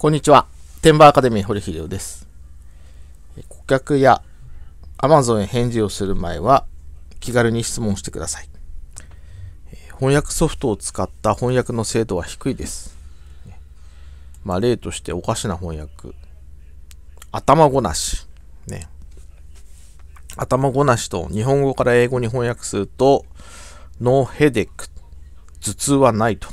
こんにちは。テンバーアカデミー堀秀夫です。顧客や Amazon へ返事をする前は気軽に質問してください。翻訳ソフトを使った翻訳の精度は低いです。まあ例としておかしな翻訳。頭ごなし。ね。頭ごなしと日本語から英語に翻訳すると、ノーヘデック。頭痛はないと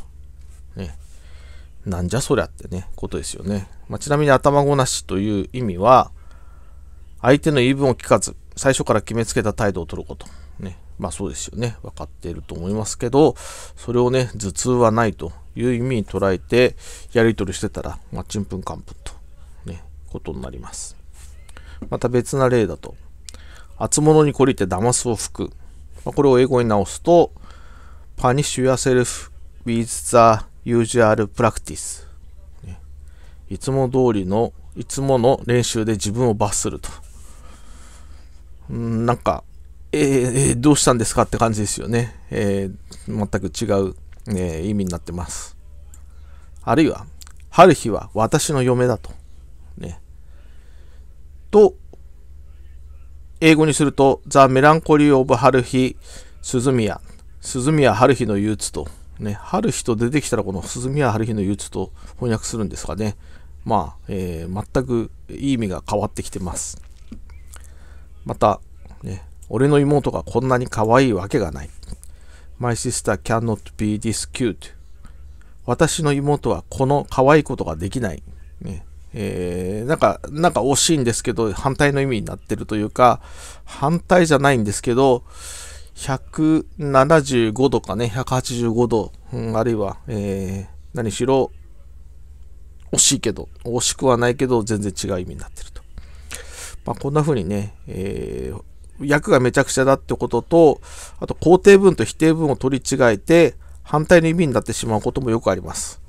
なんじゃそりゃってね、ことですよね。まあ、ちなみに頭ごなしという意味は、相手の言い分を聞かず、最初から決めつけた態度を取ること。ね。まあそうですよね。分かっていると思いますけど、それをね、頭痛はないという意味に捉えて、やり取りしてたら、まあ、ちんぷんかんぷんと、ね、ことになります。また別な例だと、厚物に懲りて騙すを吹く。まあ、これを英語に直すと、punish yourself with the usual practice。いつも通りの、いつもの練習で自分を罰すると。んなんか、えー、えー、どうしたんですかって感じですよね。えー、全く違う、えー、意味になってます。あるいは、春日は私の嫁だと。ね。と、英語にすると、The Melancholy of 春日、鈴宮、鈴宮春日の憂鬱とね、春日と出てきたらこの鈴宮春日の憂鬱と翻訳するんですがね、まあ、えー、全くいい意味が変わってきてます。また、ね、俺の妹がこんなに可愛いわけがない。My sister cannot be this cute. 私の妹はこの可愛いことができない。ねえー、なんか、なんか惜しいんですけど、反対の意味になってるというか、反対じゃないんですけど、175度かね、185度、うん、あるいは、えー、何しろ、惜しいけど、惜しくはないけど、全然違う意味になってると。まあ、こんな風にね、えー、訳がめちゃくちゃだってことと、あと肯定文と否定文を取り違えて、反対の意味になってしまうこともよくあります。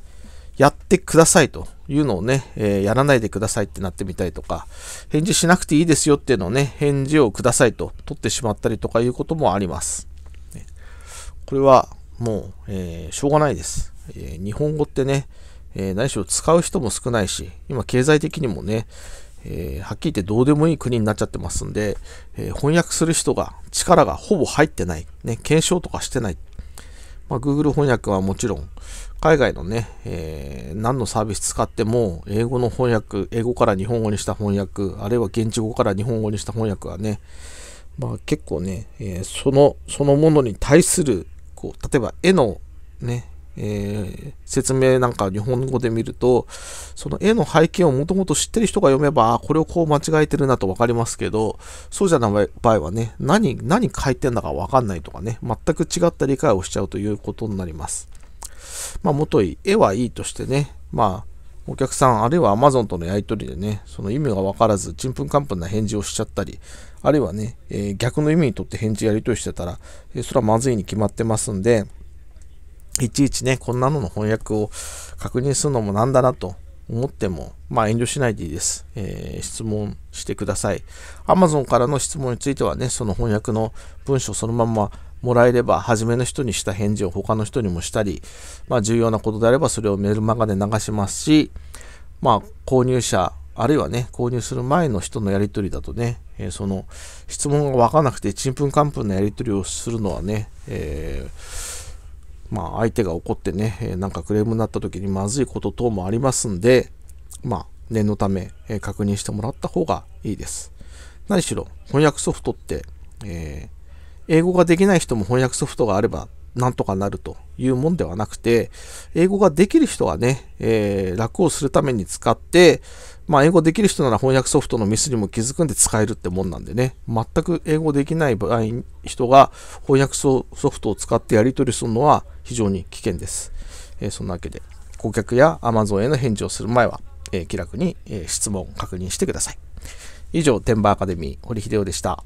やってくださいというのをね、えー、やらないでくださいってなってみたりとか、返事しなくていいですよっていうのをね、返事をくださいと取ってしまったりとかいうこともあります。これはもう、えー、しょうがないです。えー、日本語ってね、え何しろ使う人も少ないし、今経済的にもね、えー、はっきり言ってどうでもいい国になっちゃってますんで、えー、翻訳する人が力がほぼ入ってない、ね、検証とかしてないまあ、Google 翻訳はもちろん、海外のね、えー、何のサービス使っても、英語の翻訳、英語から日本語にした翻訳、あるいは現地語から日本語にした翻訳はね、まあ、結構ね、えー、その、そのものに対する、こう、例えば絵のね、えー、説明なんか日本語で見ると、その絵の背景をもともと知ってる人が読めば、これをこう間違えてるなと分かりますけど、そうじゃない場合はね、何、何書いてんだか分かんないとかね、全く違った理解をしちゃうということになります。まあ、もとい、絵はいいとしてね、まあ、お客さん、あるいは Amazon とのやり取りでね、その意味が分からず、ちんぷんかんぷんな返事をしちゃったり、あるいはね、えー、逆の意味にとって返事やり取りしてたら、えー、それはまずいに決まってますんで、いちいちね、こんなのの翻訳を確認するのもなんだなと思っても、まあ遠慮しないでいいです。えー、質問してください。Amazon からの質問についてはね、その翻訳の文章そのままもらえれば、初めの人にした返事を他の人にもしたり、まあ重要なことであればそれをメルマガで流しますし、まあ購入者、あるいはね、購入する前の人のやり取りだとね、えー、その質問がわからなくてちんぷんかんぷんのやり取りをするのはね、えーまあ相手が怒ってね、なんかクレームになった時にまずいこと等もありますんで、まあ念のため確認してもらった方がいいです。何しろ翻訳ソフトって、えー、英語ができない人も翻訳ソフトがあればなんとかなるというもんではなくて、英語ができる人はね、えー、楽をするために使って、まあ、英語できる人なら翻訳ソフトのミスにも気づくんで使えるってもんなんでね、全く英語できない場合、人が翻訳ソフトを使ってやり取りするのは非常に危険です。えー、そんなわけで、顧客や Amazon への返事をする前は、えー、気楽に、え質問確認してください。以上、テンバーアカデミー、堀秀夫でした。